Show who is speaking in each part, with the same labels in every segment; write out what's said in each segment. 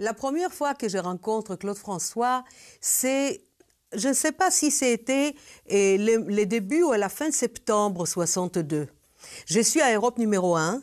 Speaker 1: La première fois que je rencontre Claude François, c'est, je ne sais pas si c'était euh, les, débuts ou à la fin septembre 62. Je suis à Europe numéro 1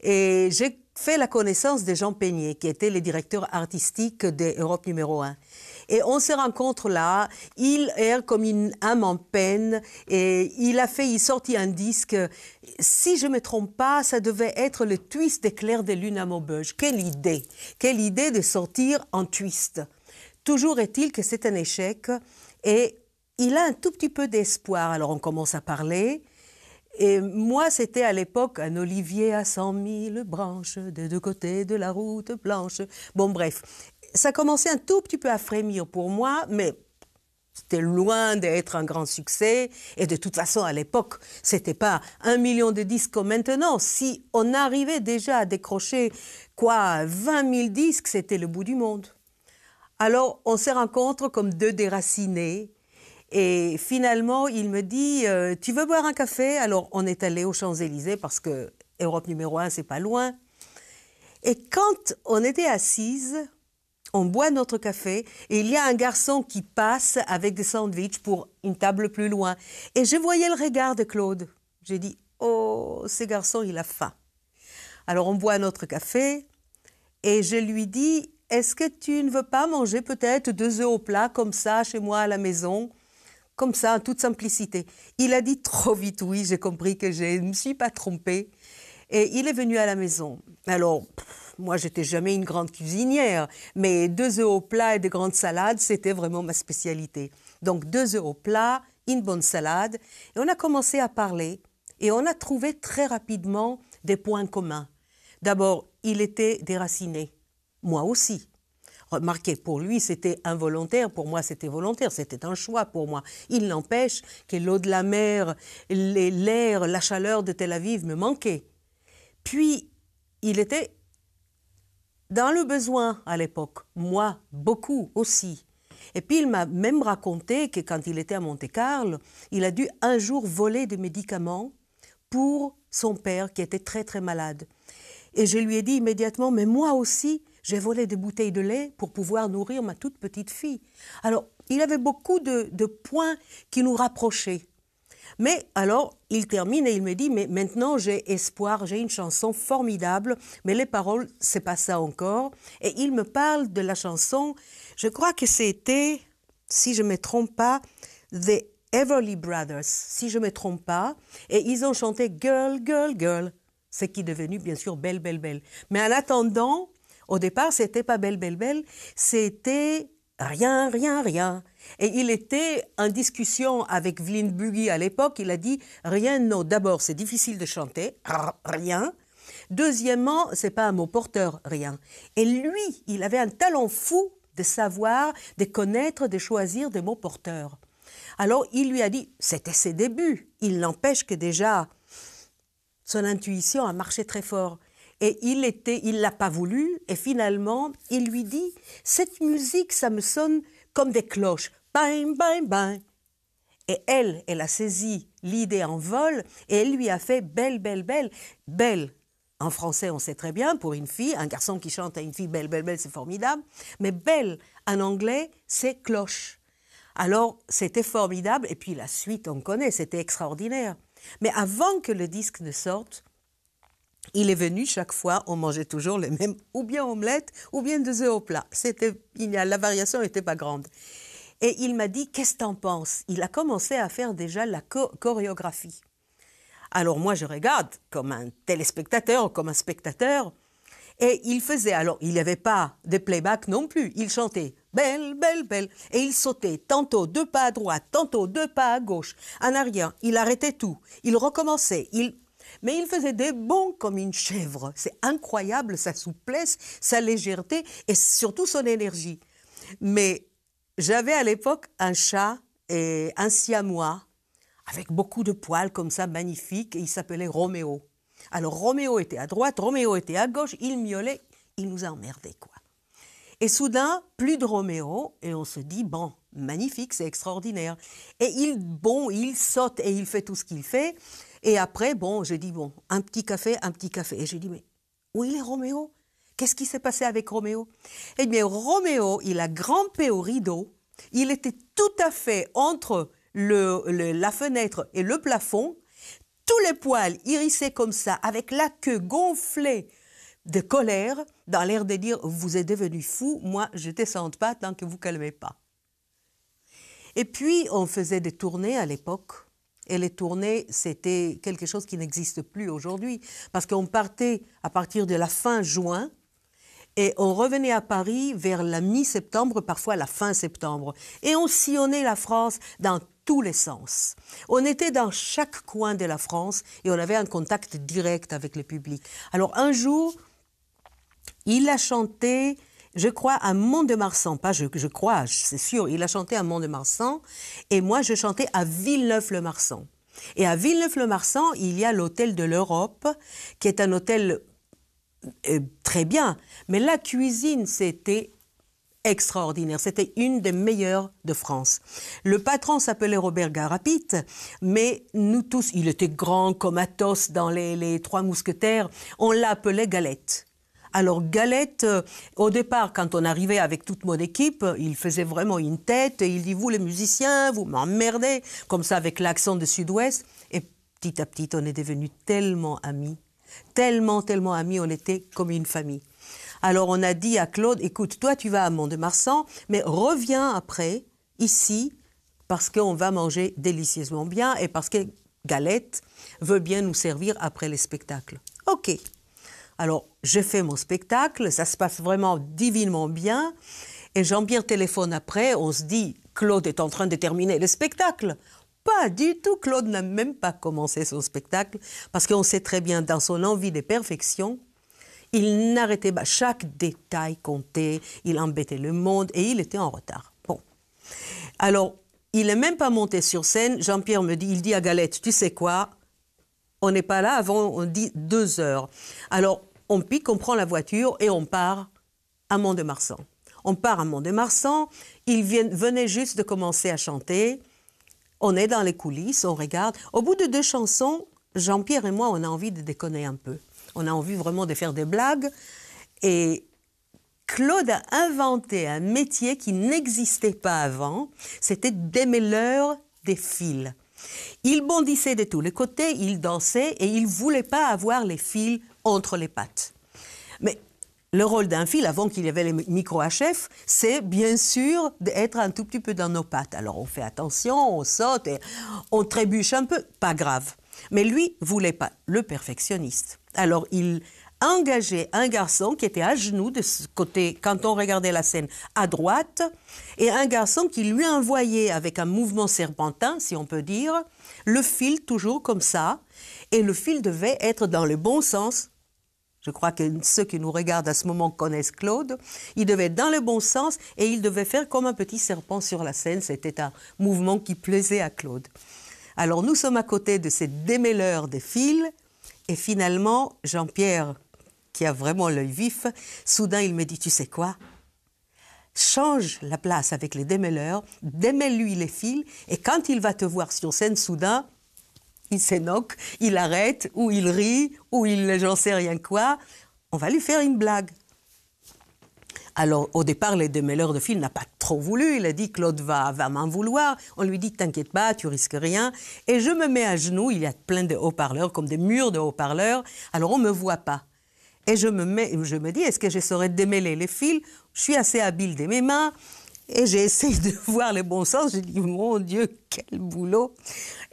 Speaker 1: et j'ai fait la connaissance de Jean Peignet, qui était le directeur artistique d'Europe numéro 1. Et on se rencontre là. Il erre comme une âme en peine. Et il a fait, il sortit un disque. Si je ne me trompe pas, ça devait être le twist des Clairs des lunes à Maubeuge. Quelle idée Quelle idée de sortir en twist. Toujours est-il que c'est un échec. Et il a un tout petit peu d'espoir. Alors on commence à parler. Et moi, c'était à l'époque un olivier à cent mille branches des deux côtés de la route blanche. Bon, bref ça commençait un tout petit peu à frémir pour moi, mais c'était loin d'être un grand succès. Et de toute façon, à l'époque, c'était pas un million de disques comme maintenant. Si on arrivait déjà à décrocher, quoi, 20 000 disques, c'était le bout du monde. Alors, on se rencontre comme deux déracinés. Et finalement, il me dit euh, Tu veux boire un café Alors, on est allé aux Champs-Élysées parce que Europe numéro 1, c'est pas loin. Et quand on était assises, on boit notre café et il y a un garçon qui passe avec des sandwichs pour une table plus loin. Et je voyais le regard de Claude. J'ai dit, oh, ce garçon, il a faim. Alors on boit notre café et je lui dis, est-ce que tu ne veux pas manger peut-être deux œufs au plat comme ça chez moi à la maison Comme ça, en toute simplicité. Il a dit trop vite oui, j'ai compris que je ne me suis pas trompée. Et il est venu à la maison. Alors, moi, j'étais jamais une grande cuisinière, mais deux œufs au plat et des grandes salades, c'était vraiment ma spécialité. Donc, deux œufs au plat, une bonne salade. Et on a commencé à parler et on a trouvé très rapidement des points communs. D'abord, il était déraciné. Moi aussi. Remarquez, pour lui, c'était involontaire, pour moi, c'était volontaire, c'était un choix pour moi. Il n'empêche que l'eau de la mer, l'air, la chaleur de Tel Aviv me manquaient. Puis, il était dans le besoin à l'époque, moi beaucoup aussi. Et puis il m'a même raconté que quand il était à Monte-Carlo, il a dû un jour voler des médicaments pour son père qui était très très malade. Et je lui ai dit immédiatement, mais moi aussi, j'ai volé des bouteilles de lait pour pouvoir nourrir ma toute petite fille. Alors, il avait beaucoup de points qui nous rapprochaient. Mais alors, il termine et il me dit, mais maintenant j'ai espoir, j'ai une chanson formidable, mais les paroles, c'est pas ça encore. Et il me parle de la chanson, je crois que c'était, si je me trompe pas, The Everly Brothers, si je me trompe pas. Et ils ont chanté Girl, Girl, Girl, ce qui est devenu bien sûr Belle, Belle, Belle. Mais en attendant, au départ, c'était pas Belle, Belle, Belle, c'était Rien, rien, rien. Et il était en discussion avec Vlin à l'époque. Il a dit rien, non. D'abord, c'est difficile de chanter. Rien. Deuxièmement, c'est pas un mot porteur, rien. Et lui, il avait un talent fou de savoir, de connaître, de choisir des mots porteurs. Alors il lui a dit, c'était ses débuts. Il n'empêche que déjà, son intuition a marché très fort. Et il était, il l'a pas voulu. Et finalement, il lui dit cette musique, ça me sonne comme des cloches. bam bam bam Et elle, elle a saisi l'idée en vol et elle lui a fait belle, belle, belle, belle. En français, on sait très bien, pour une fille, un garçon qui chante à une fille belle, belle, belle, c'est formidable. Mais belle, en anglais, c'est cloche. Alors, c'était formidable. Et puis la suite, on connaît, c'était extraordinaire. Mais avant que le disque ne sorte, il est venu chaque fois, on mangeait toujours les mêmes, ou bien omelette, ou bien deux œufs au plat. C'était, la variation n'était pas grande. Et il m'a dit, qu'est-ce que t'en penses Il a commencé à faire déjà la chorégraphie. Alors moi, je regarde comme un téléspectateur, comme un spectateur. Et il faisait, alors il n'y avait pas de playback non plus, il chantait belle, belle, belle. Et il sautait tantôt deux pas à droite, tantôt deux pas à gauche, en arrière. Il arrêtait tout, il recommençait, il mais il faisait des bonds comme une chèvre. C'est incroyable sa souplesse, sa légèreté et surtout son énergie. Mais j'avais à l'époque un chat et un siamois avec beaucoup de poils comme ça magnifique, et il s'appelait Roméo. Alors Roméo était à droite, Roméo était à gauche, il miaulait, il nous a quoi. Et soudain, plus de Roméo et on se dit bon, magnifique, c'est extraordinaire. Et il bon, il saute et il fait tout ce qu'il fait. Et après, bon, j'ai dit, bon, un petit café, un petit café. Et j'ai dit, mais où il est Roméo Qu'est-ce qui s'est passé avec Roméo Eh bien, Roméo, il a grimpé au rideau. Il était tout à fait entre la fenêtre et le plafond. Tous les poils hérissés comme ça, avec la queue gonflée de colère, dans l'air de dire Vous êtes devenu fou, moi je ne descends pas tant que vous calmez pas. Et puis, on faisait des tournées à l'époque et les tournées, c'était quelque chose qui n'existe plus aujourd'hui. Parce qu'on partait à partir de la fin juin et on revenait à Paris vers la mi-septembre, parfois la fin septembre. Et on sillonnait la France dans tous les sens. On était dans chaque coin de la France et on avait un contact direct avec le public. Alors un jour, il a chanté je crois à Mont de Marsan, pas je, crois, c'est sûr, il a chanté à Mont de Marsan, et moi je chantais à Villeneuve-le-Marsan. Et à Villeneuve-le-Marsan, il y a l'hôtel de l'Europe, qui est un hôtel euh, très bien, mais la cuisine, c'était extraordinaire. C'était une des meilleures de France. Le patron s'appelait Robert Garapit, mais nous tous, il était grand comme Athos dans les Trois Mousquetaires, on l'appelait Galette. Alors Galette, euh, au départ, quand on arrivait avec toute mon équipe, il faisait vraiment une tête et il dit, vous les musiciens, vous m'emmerdez, comme ça avec l'accent de sud-ouest. Et petit à petit, on est devenus tellement amis, tellement, tellement amis, on était comme une famille. Alors on a dit à Claude, écoute, toi tu vas à Mont-de-Marsan, mais reviens après, ici, parce qu'on va manger délicieusement bien et parce que Galette veut bien nous servir après les spectacles. OK, alors, j'ai fait mon spectacle, ça se passe vraiment divinement bien. Et Jean-Pierre téléphone après, on se dit, Claude est en train de terminer le spectacle. Pas du tout, Claude n'a même pas commencé son spectacle, parce qu'on sait très bien, dans son envie de perfection, il n'arrêtait pas, chaque détail comptait, il embêtait le monde et il était en retard. Bon. Alors, il n'est même pas monté sur scène, Jean-Pierre me dit, il dit à Galette, tu sais quoi, on n'est pas là avant, on dit deux heures. Alors, on pique, on prend la voiture et on part à Mont-de-Marsan. On part à Mont-de-Marsan, ils viennent, venaient juste de commencer à chanter, on est dans les coulisses, on regarde. Au bout de deux chansons, Jean-Pierre et moi, on a envie de déconner un peu. On a envie vraiment de faire des blagues. Et Claude a inventé un métier qui n'existait pas avant, c'était démêleur des fils. Il bondissait de tous les côtés, il dansait et il ne voulait pas avoir les fils entre les pattes. Mais le rôle d'un fil, avant qu'il y avait les micro-HF, c'est bien sûr d'être un tout petit peu dans nos pattes. Alors on fait attention, on saute, et on trébuche un peu, pas grave. Mais lui voulait pas, le perfectionniste. Alors il Engager un garçon qui était à genoux de ce côté, quand on regardait la scène, à droite, et un garçon qui lui envoyait avec un mouvement serpentin, si on peut dire, le fil toujours comme ça, et le fil devait être dans le bon sens. Je crois que ceux qui nous regardent à ce moment connaissent Claude. Il devait être dans le bon sens et il devait faire comme un petit serpent sur la scène. C'était un mouvement qui plaisait à Claude. Alors nous sommes à côté de ces démêleurs des fils et finalement Jean-Pierre qui a vraiment l'œil vif, soudain il me dit, tu sais quoi Change la place avec les démêleurs, démêle-lui les fils, et quand il va te voir sur scène, soudain, il s'énoque, il arrête, ou il rit, ou il j'en sais rien quoi, on va lui faire une blague. Alors, au départ, les démêleurs de fils n'a pas trop voulu. Il a dit Claude va, va m'en vouloir. On lui dit T'inquiète pas, tu risques rien. Et je me mets à genoux. Il y a plein de haut-parleurs, comme des murs de haut-parleurs. Alors, on ne me voit pas. Et je me, dis, est-ce que je saurais démêler les fils Je suis assez habile de mes mains. Et j'essaie de voir le bon sens. Je dis, mon Dieu, quel boulot.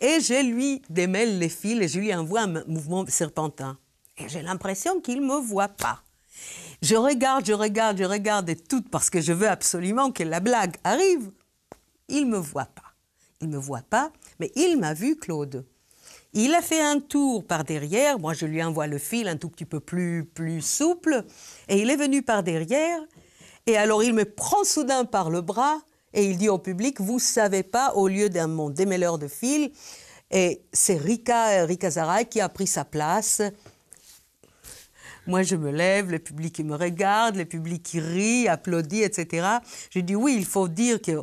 Speaker 1: Et je lui démêle les fils et je lui envoie un mouvement serpentin. Et j'ai l'impression qu'il ne me voit pas. Je regarde, je regarde, je regarde et tout parce que je veux absolument que la blague arrive. Il ne me voit pas. Il ne me voit pas, mais il m'a vu, Claude. Il a fait un tour par derrière, moi je lui envoie le fil un tout petit peu plus, plus souple, et il est venu par derrière, et alors il me prend soudain par le bras, et il dit au public, vous savez pas, au lieu d'un mon démêleur de fil, et c'est Rika, Rika qui a pris sa place. Moi, je me lève, le public me regarde, le public rit, applaudit, etc. Je dis oui, il faut dire que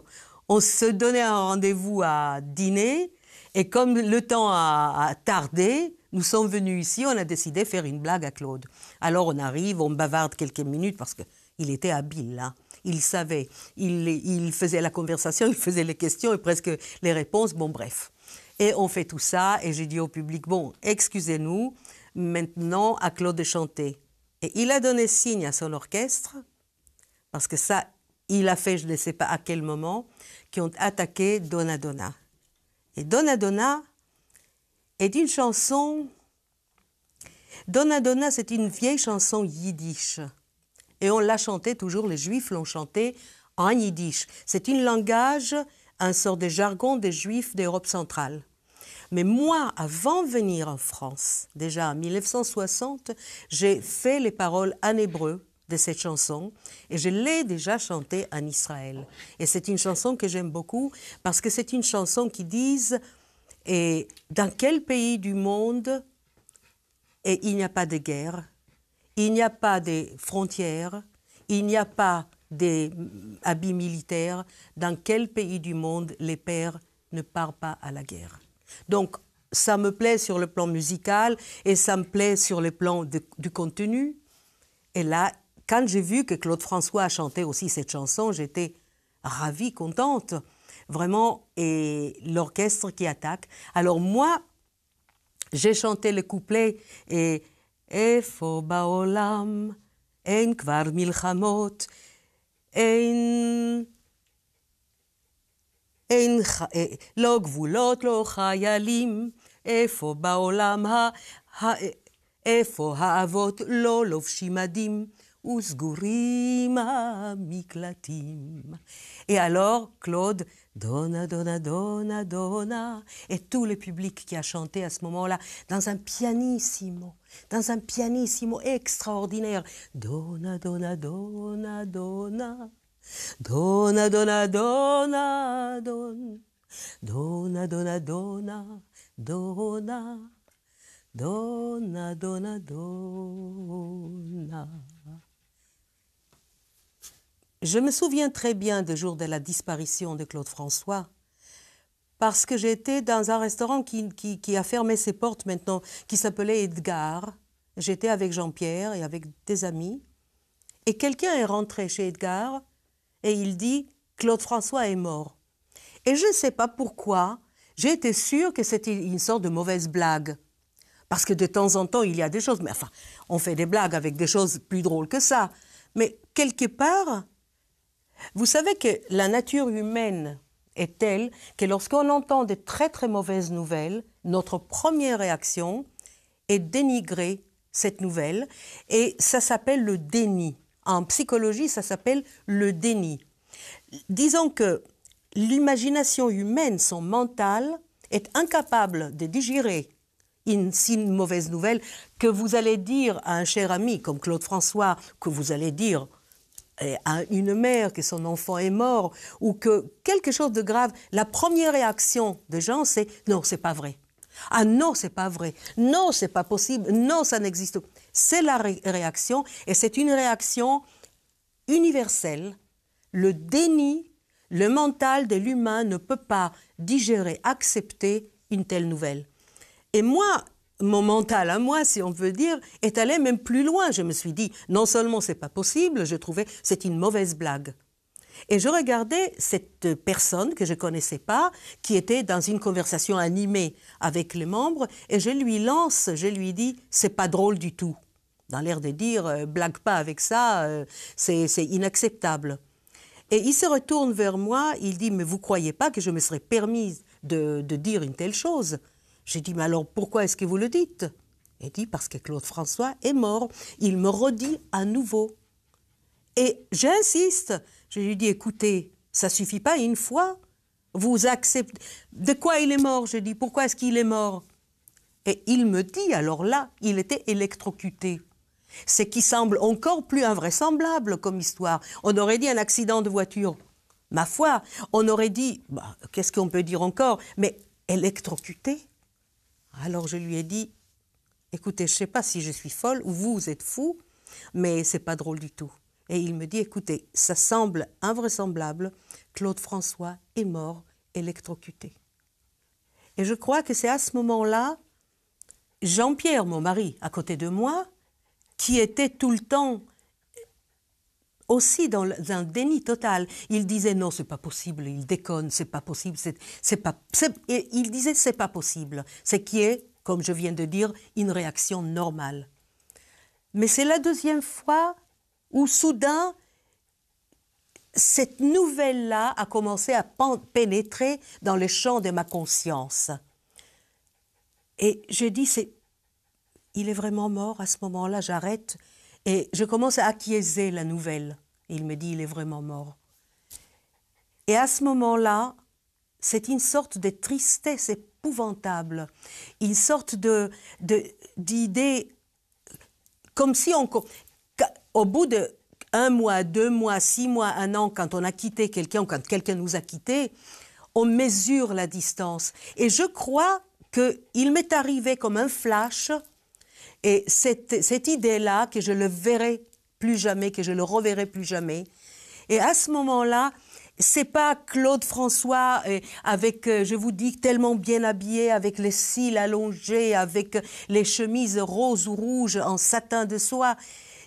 Speaker 1: on se donnait un rendez-vous à dîner et comme le temps a, tardé, nous sommes venus ici, on a décidé de faire une blague à Claude. Alors on arrive, on bavarde quelques minutes parce qu'il était habile là. Il savait, il, faisait la conversation, il faisait les questions et presque les réponses. Bon, bref. Et on fait tout ça et j'ai dit au public, bon, excusez-nous, maintenant à Claude de chanter. Et il a donné signe à son orchestre, parce que ça, il a fait, je ne sais pas à quel moment, qui ont attaqué Donna Dona. Et Donna Donna est une chanson. Donna Donna, c'est une vieille chanson yiddish. Et on l'a chantée toujours, les juifs l'ont chantée en yiddish. C'est une langage, un sort de jargon des juifs d'Europe centrale. Mais moi, avant venir en France, déjà en 1960, j'ai fait les paroles en hébreu cette chanson et je l'ai déjà chantée en Israël. Et c'est une chanson que j'aime beaucoup parce que c'est une chanson qui dit et dans quel pays du monde et il n'y a pas de guerre, il n'y a pas de frontières, il n'y a pas des habits militaires, dans quel pays du monde les pères ne partent pas à la guerre. Donc, ça me plaît sur le plan musical et ça me plaît sur le plan du contenu. Et là, quand j'ai vu que Claude François chantait aussi cette chanson, j'étais ravie, contente, vraiment, et l'orchestre qui attaque. Alors moi, j'ai chanté le couplet et Efo baolam, en kvar milchamot, en... ein לא גבולות, eh, Lo חיילים, eh, Efo ha ha ha, Haavot, Lo Usgurim miklatim. Et alors, Claude, Dona Dona Dona Dona et tout le public qui a chanté à ce moment-là, dans un pianissimo, dans un pianissimo extraordinaire. Dona Dona Dona Dona Dona Dona Dona Dona Dona Dona Dona Dona je me souviens très bien du jour de la disparition de Claude François, parce que j'étais dans un restaurant qui, a fermé ses portes maintenant, qui s'appelait Edgar. J'étais avec Jean-Pierre et avec des amis. Et quelqu'un est rentré chez Edgar et il dit Claude François est mort. Et je ne sais pas pourquoi, j'ai été sûre que c'était une sorte de mauvaise blague. Parce que de temps en temps, il y a des choses, mais enfin, on fait des blagues avec des choses plus drôles que ça. Mais quelque part, vous savez que la nature humaine est telle que lorsqu'on entend des très très mauvaises nouvelles, notre première réaction est dénigrer cette nouvelle et ça s'appelle le déni. En psychologie, ça s'appelle le déni. Disons que l'imagination humaine, son mental, est incapable de digérer une, si mauvaise nouvelle que vous allez dire à un cher ami comme Claude François, que vous allez dire à une mère que son enfant est mort ou que quelque chose de grave, la première réaction des gens, c'est non, c'est pas vrai. Ah non, c'est pas vrai. Non, c'est pas possible. Non, ça n'existe. C'est la réaction et c'est une réaction universelle. Le déni, le mental de l'humain ne peut pas digérer, accepter une telle nouvelle. Et moi, mon mental à moi, si on veut dire, est allé même plus loin. Je me suis dit, non seulement c'est pas possible, je trouvais c'est une mauvaise blague. Et je regardais cette personne que je ne connaissais pas, qui était dans une conversation animée avec les membres, et je lui lance, je lui dis, c'est pas drôle du tout. Dans l'air de dire, euh, blague pas avec ça, euh, c'est inacceptable. Et il se retourne vers moi, il dit, mais vous croyez pas que je me serais permise de dire une telle chose j'ai dit, mais alors pourquoi est-ce que vous le dites Il dit, parce que Claude François est mort. Il me redit à nouveau. Et j'insiste. Je lui dis, écoutez, ça suffit pas une fois. Vous acceptez. De quoi il est mort Je dis, pourquoi est-ce qu'il est mort Et il me dit, alors là, il était électrocuté. Ce qui semble encore plus invraisemblable comme histoire. On aurait dit un accident de voiture. Ma foi, on aurait dit, bah, qu'est-ce qu'on peut dire encore Mais électrocuté alors je lui ai dit, écoutez, je ne sais pas si je suis folle ou vous, êtes fou, mais c'est pas drôle du tout. Et il me dit, écoutez, ça semble invraisemblable, Claude François est mort électrocuté. Et je crois que c'est à ce moment-là, Jean-Pierre, mon mari, à côté de moi, qui était tout le temps aussi dans, un déni total. Il disait non, c'est pas possible, il déconne, c'est pas possible, c'est pas. il disait c'est pas possible, ce qui est, comme je viens de dire, une réaction normale. Mais c'est la deuxième fois où soudain, cette nouvelle-là a commencé à pénétrer dans le champ de ma conscience. Et j'ai dit, c'est, il est vraiment mort à ce moment-là, j'arrête et je commence à acquiescer la nouvelle. il me dit, il est vraiment mort. Et à ce moment-là, c'est une sorte de tristesse épouvantable, une sorte d'idée, comme si on, au bout de un mois, deux mois, six mois, un an, quand on a quitté quelqu'un, quand quelqu'un nous a quittés, on mesure la distance. Et je crois qu'il m'est arrivé comme un flash et cette, idée-là, que je le verrai plus jamais, que je le reverrai plus jamais. Et à ce moment-là, c'est pas Claude François euh, avec, euh, je vous dis, tellement bien habillé, avec les cils allongés, avec les chemises roses ou rouges en satin de soie.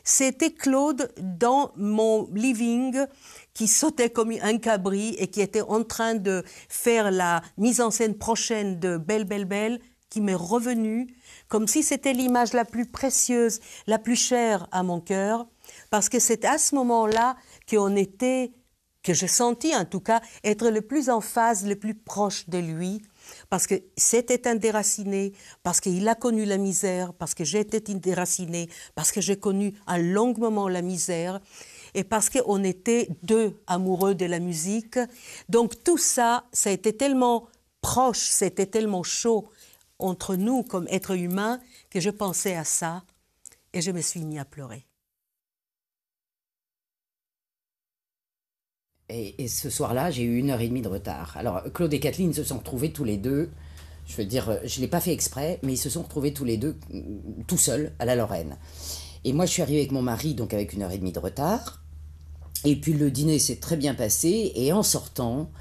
Speaker 1: C'était Claude dans mon living qui sautait comme un cabri et qui était en train de faire la mise en scène prochaine de Belle, Belle, Belle, qui m'est revenue comme si c'était l'image la plus précieuse, la plus chère à mon cœur, parce que c'est à ce moment-là qu'on était, que j'ai senti en tout cas, être le plus en phase, le plus proche de lui, parce que c'était un déraciné, parce qu'il a connu la misère, parce que j'étais déracinée, parce que j'ai connu un long moment la misère, et parce qu'on était deux amoureux de la musique. Donc tout ça, ça a été tellement proche, c'était tellement chaud, entre nous comme être humains que je pensais à ça et je me suis mis à pleurer. Et, ce soir-là, j'ai eu une heure et demie de retard. Alors, Claude et Kathleen se sont retrouvés tous les deux. Je veux dire, euh, je ne l'ai pas fait exprès, mais ils se sont retrouvés tous les deux, mm, tout seuls, à la Lorraine. Et moi, je suis arrivée avec mon mari, donc avec une heure et demie de retard. Et puis le dîner s'est très bien passé. Et en sortant,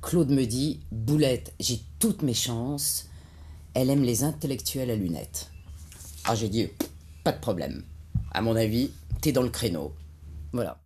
Speaker 1: Claude me dit Boulette, j'ai toutes mes chances elle aime les intellectuels à lunettes. Ah, j'ai dit, pas de problème. À mon avis, t'es dans le créneau. Voilà.